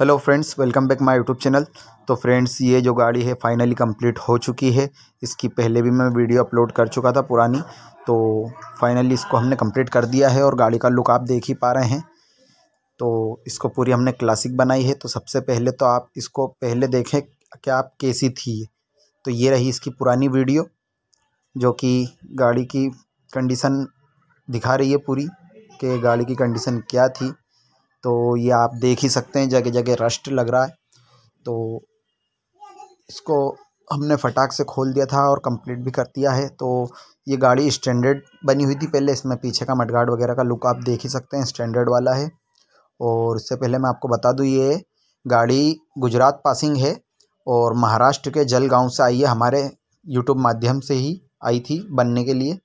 hello friends welcome back my YouTube channel तो friends ये जो गाड़ी है फाइनली कंप्लीट हो चुकी है इसकी पहले भी मैं वीडियो अपलोड कर चुका था पुरानी तो फाइनली इसको हमने कंप्लीट कर दिया है और गाड़ी का लुक आप देख ही पा रहे हैं तो इसको पूरी हमने क्लासिक बनाई है तो सबसे पहले तो आप इसको पहले देखें क्या आप कैसी थी तो ये रही इसकी पुरानी वीडियो जो कि गाड़ी की कंडीशन दिखा रही है पूरी कि गाड़ी की कंडीशन क्या थी तो ये आप देख ही सकते हैं जगह जगह रस्ट लग रहा है तो इसको हमने फटाक से खोल दिया था और कंप्लीट भी कर दिया है तो ये गाड़ी स्टैंडर्ड बनी हुई थी पहले इसमें पीछे का मडगार्ड वगैरह का लुक आप देख ही सकते हैं स्टैंडर्ड वाला है और इससे पहले मैं आपको बता दूँ ये गाड़ी गुजरात पासिंग है और महाराष्ट्र के जलगांव से आई है हमारे यूट्यूब माध्यम से ही आई थी बनने के लिए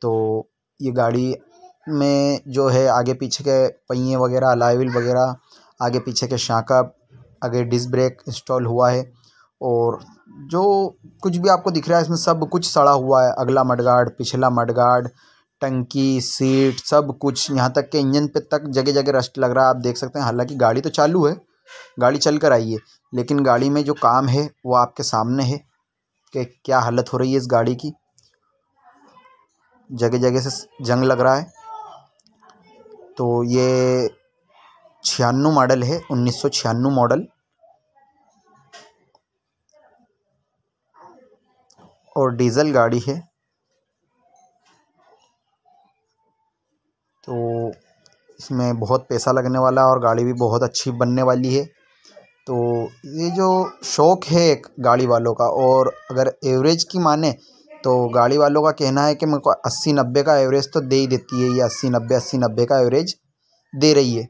तो ये गाड़ी में जो है आगे पीछे के पहिए वगैरह अलॉय वगैरह आगे पीछे के शाखा आगे डिस्क ब्रेक इंस्टॉल हुआ है और जो कुछ भी आपको दिख रहा है इसमें सब कुछ सड़ा हुआ है अगला मडगार्ड पिछला मडगार्ड टंकी सीट सब कुछ यहाँ तक के इंजन पे तक जगह जगह रस्ट लग रहा है आप देख सकते हैं हालांकि गाड़ी तो चालू है गाड़ी चल कर आई है लेकिन गाड़ी में जो काम है वो आपके सामने है कि क्या हालत हो रही है इस गाड़ी की जगह जगह से जंग लग रहा है तो ये छियानवे मॉडल है उन्नीस सौ छियानवे मॉडल और डीजल गाड़ी है तो इसमें बहुत पैसा लगने वाला और गाड़ी भी बहुत अच्छी बनने वाली है तो ये जो शौक़ है एक गाड़ी वालों का और अगर एवरेज की माने तो गाड़ी वालों का कहना है कि मेरे को अस्सी नब्बे का एवरेज तो दे ही देती है ये अस्सी नब्बे अस्सी नब्बे का एवरेज दे रही है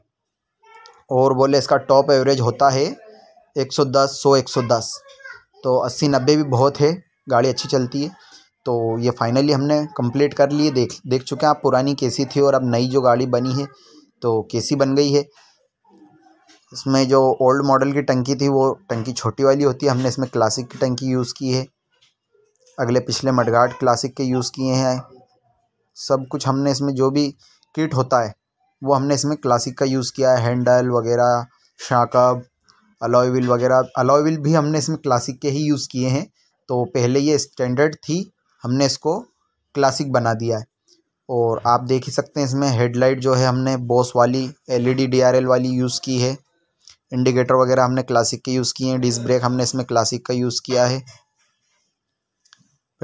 और बोले इसका टॉप एवरेज होता है एक सौ दस सौ एक सौ दस तो अस्सी नब्बे भी बहुत है गाड़ी अच्छी चलती है तो ये फाइनली हमने कंप्लीट कर लिए देख देख चुके हैं आप पुरानी केसी थी और अब नई जो गाड़ी बनी है तो केसी बन गई है इसमें जो ओल्ड मॉडल की टंकी थी वो टंकी छोटी वाली होती है हमने इसमें क्लासिक की टंकी यूज़ की है अगले पिछले मडगार्ड क्लासिक के यूज़ किए हैं सब कुछ हमने इसमें जो भी किट होता है वो हमने इसमें क्लासिक का यूज़ किया है हैंडल वगैरह शाकब अलॉयविल वगैरह अलॉयविल भी हमने इसमें क्लासिक के ही यूज़ किए हैं तो पहले ये स्टैंडर्ड थी हमने इसको क्लासिक बना दिया है और आप देख ही सकते हैं इसमें हेडलाइट जो है हमने बॉस वाली एलईडी डीआरएल वाली यूज़ की है इंडिकेटर वगैरह हमने क्लासिक के यूज़ किए हैं डिस्क ब्रेक हमने इसमें क्लासिक का यूज़ किया है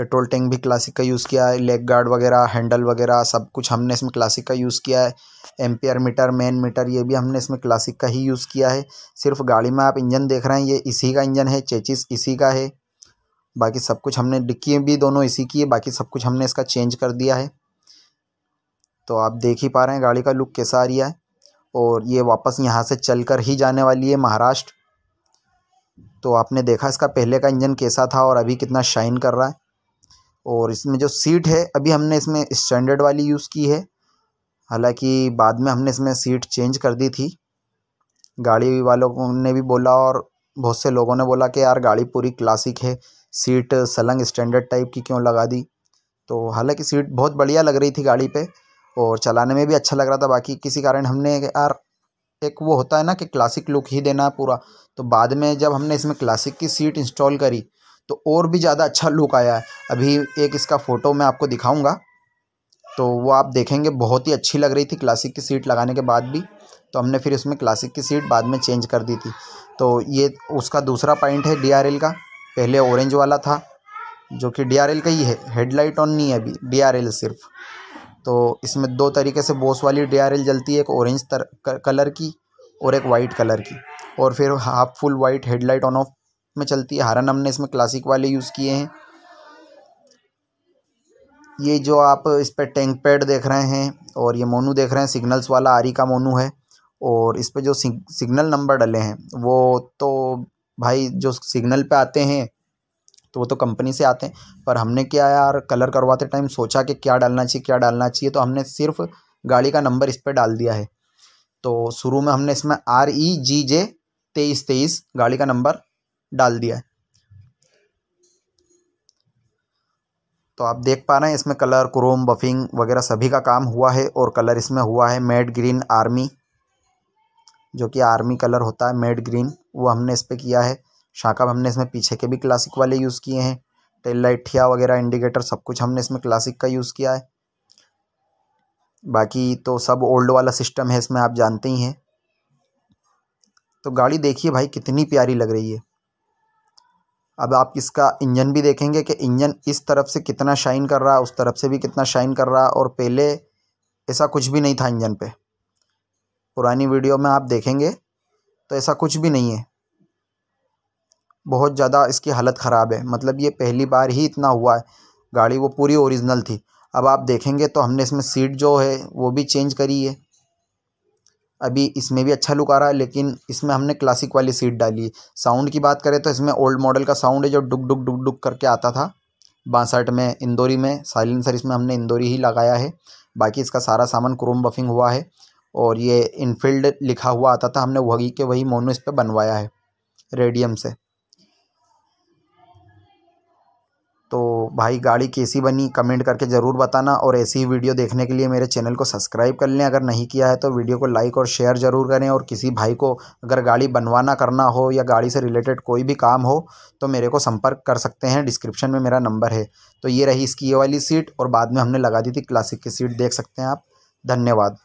पेट्रोल टैंक भी क्लासिक का यूज़ किया है लेग गार्ड वगैरह हैंडल वगैरह सब कुछ हमने इसमें क्लासिक का यूज़ किया है एम्पियर मीटर मैन मीटर ये भी हमने इसमें क्लासिक का ही यूज़ किया है सिर्फ गाड़ी में आप इंजन देख रहे हैं ये इसी का इंजन है चेचिस इसी का है बाकी सब कुछ हमने डिक्की भी दोनों इसी की है बाकी सब कुछ हमने इसका चेंज कर दिया है तो आप देख ही पा रहे हैं गाड़ी का लुक कैसा आ रहा है और ये वापस यहाँ से चल कर ही जाने वाली है महाराष्ट्र तो आपने देखा इसका पहले का इंजन कैसा था और अभी कितना शाइन कर रहा है और इसमें जो सीट है अभी हमने इसमें स्टैंडर्ड वाली यूज़ की है हालांकि बाद में हमने इसमें सीट चेंज कर दी थी गाड़ी वालों ने भी बोला और बहुत से लोगों ने बोला कि यार गाड़ी पूरी क्लासिक है सीट सलंग स्टैंडर्ड टाइप की क्यों लगा दी तो हालांकि सीट बहुत बढ़िया लग रही थी गाड़ी पे और चलाने में भी अच्छा लग रहा था बाकी किसी कारण हमने यार एक वो होता है ना कि क्लासिक लुक ही देना है पूरा तो बाद में जब हमने इसमें क्लासिक की सीट इंस्टॉल करी तो और भी ज़्यादा अच्छा लुक आया है अभी एक इसका फ़ोटो मैं आपको दिखाऊँगा तो वो आप देखेंगे बहुत ही अच्छी लग रही थी क्लासिक की सीट लगाने के बाद भी तो हमने फिर इसमें क्लासिक की सीट बाद में चेंज कर दी थी तो ये उसका दूसरा पॉइंट है डी का पहले ऑरेंज वाला था जो कि डी का ही है हेडलाइट ऑन नहीं है अभी डी सिर्फ तो इसमें दो तरीके से बोस वाली डी जलती है एक ऑरेंज कलर की और एक वाइट कलर की और फिर half full white headlight on off में चलती है हारन हमने इसमें क्लासिक वाले यूज़ किए हैं ये जो आप इस पर टैंक पैड देख रहे हैं और ये मोनू देख रहे हैं सिग्नल्स वाला आरी का मोनू है और इस पर जो सिग्नल नंबर डले हैं वो तो भाई जो सिग्नल पे आते हैं तो वो तो कंपनी से आते हैं पर हमने क्या यार कलर करवाते टाइम सोचा कि क्या डालना चाहिए क्या डालना चाहिए तो हमने सिर्फ गाड़ी का नंबर इस पर डाल दिया है तो शुरू में हमने इसमें आर ई जी जे तेईस तेईस गाड़ी का नंबर डाल दिया है तो आप देख पा रहे हैं इसमें कलर क्रोम बफिंग वगैरह सभी का काम हुआ है और कलर इसमें हुआ है मेड ग्रीन आर्मी जो कि आर्मी कलर होता है मेड ग्रीन वो हमने इस पर किया है शाखा हमने इसमें पीछे के भी क्लासिक वाले यूज़ किए हैं टेल लाइट ठिया वगैरह इंडिकेटर सब कुछ हमने इसमें क्लासिक का यूज़ किया है बाकी तो सब ओल्ड वाला सिस्टम है इसमें आप जानते ही हैं तो गाड़ी देखिए भाई कितनी प्यारी लग रही है अब आप इसका इंजन भी देखेंगे कि इंजन इस तरफ से कितना शाइन कर रहा है उस तरफ से भी कितना शाइन कर रहा है और पहले ऐसा कुछ भी नहीं था इंजन पे पुरानी वीडियो में आप देखेंगे तो ऐसा कुछ भी नहीं है बहुत ज़्यादा इसकी हालत ख़राब है मतलब ये पहली बार ही इतना हुआ है गाड़ी वो पूरी ओरिजिनल थी अब आप देखेंगे तो हमने इसमें सीट जो है वो भी चेंज करी है अभी इसमें भी अच्छा लुक आ रहा है लेकिन इसमें हमने क्लासिक वाली सीट डाली साउंड की बात करें तो इसमें ओल्ड मॉडल का साउंड है जो डुक डुक डुक डुक करके आता था बासठ में इंदौरी में साइलेंसर इसमें हमने इंदौरी ही लगाया है बाकी इसका सारा सामान क्रोम बफिंग हुआ है और ये इनफील्ड लिखा हुआ आता था हमने वही के वही मोनो इस पर बनवाया है रेडियम से तो भाई गाड़ी कैसी बनी कमेंट करके ज़रूर बताना और ऐसी ही वीडियो देखने के लिए मेरे चैनल को सब्सक्राइब कर लें अगर नहीं किया है तो वीडियो को लाइक और शेयर ज़रूर करें और किसी भाई को अगर गाड़ी बनवाना करना हो या गाड़ी से रिलेटेड कोई भी काम हो तो मेरे को संपर्क कर सकते हैं डिस्क्रिप्शन में मेरा नंबर है तो ये रही इसकी ये वाली सीट और बाद में हमने लगा दी थी क्लासिक की सीट देख सकते हैं आप धन्यवाद